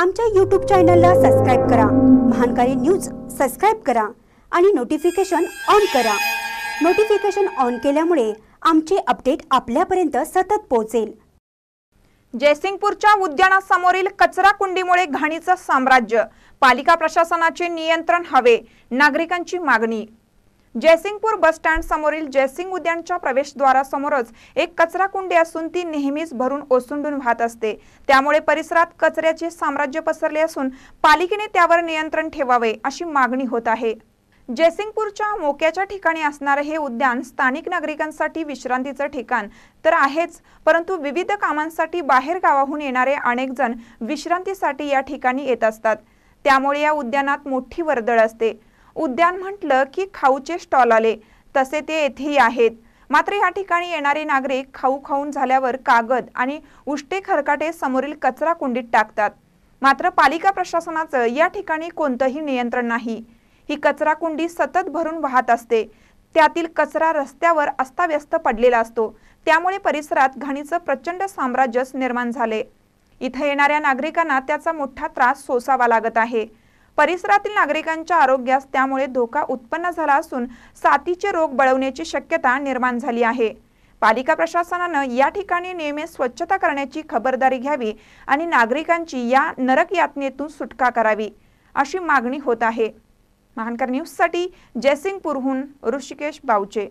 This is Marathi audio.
आमच्या यूट्यूब चॅनलला सबस्क्राईब करा महानकारी न्यूज सबस्क्राईब करा आणि नोटिफिकेशन ऑन करा नोटिफिकेशन ऑन केल्यामुळे आमचे अपडेट आपल्यापर्यंत सतत पोहोचेल जयसिंगपूरच्या उद्यानासमोरील कचरा कुंडीमुळे घाणीचं साम्राज्य पालिका प्रशासनाचे नियंत्रण हवे नागरिकांची मागणी जयसिंगपूर बस स्टँड समोरील जयसिंग उद्यानच्या प्रवेशद्वारासमोरच एक कचरा कुंडी असून ती नेहमीच भरून ओसंडून वाहत असते त्यामुळे परिसरात कचऱ्याचे साम्राज्य पसरले असून पालिकेने त्यावर नियंत्रण ठेवावे अशी मागणी होत आहे जयसिंगपूरच्या मोक्याच्या ठिकाणी असणारे हे उद्यान स्थानिक नागरिकांसाठी विश्रांतीचं ठिकाण तर आहेच परंतु विविध कामांसाठी बाहेर गावाहून येणारे अनेक जण विश्रांतीसाठी या ठिकाणी येत असतात त्यामुळे या उद्यानात मोठी वर्दळ असते उद्यान म्हटलं की खाऊचे स्टॉल आले तसे ते येथेही आहेत मात्र या ठिकाणी येणारे नागरिक खाऊ खाऊन झाल्यावर कागद आणि उष्टे खरकाटे समोरील कचरा कुंडीत टाकतात मात्र पालिका प्रशासनाचं या ठिकाणी कोणतंही नियंत्रण नाही ही कचरा कुंडी सतत भरून वाहत असते त्यातील कचरा रस्त्यावर अस्ताव्यस्त पडलेला असतो त्यामुळे परिसरात घाणीचं प्रचंड साम्राज्यच निर्माण झाले इथं येणाऱ्या नागरिकांना त्याचा मोठा त्रास सोसावा लागत आहे परिसरातील नागरिकांच्या आरोग्यास त्यामुळे धोका उत्पन्न झाला असून साथीचे रोग बळवण्याची शक्यता निर्माण झाली आहे पालिका प्रशासनानं या ठिकाणी नियमित स्वच्छता करण्याची खबरदारी घ्यावी आणि नागरिकांची या नरक यातनेतून सुटका करावी अशी मागणी होत आहे महानकर न्यूजसाठी जयसिंगपूरहून ऋषिकेश बावचे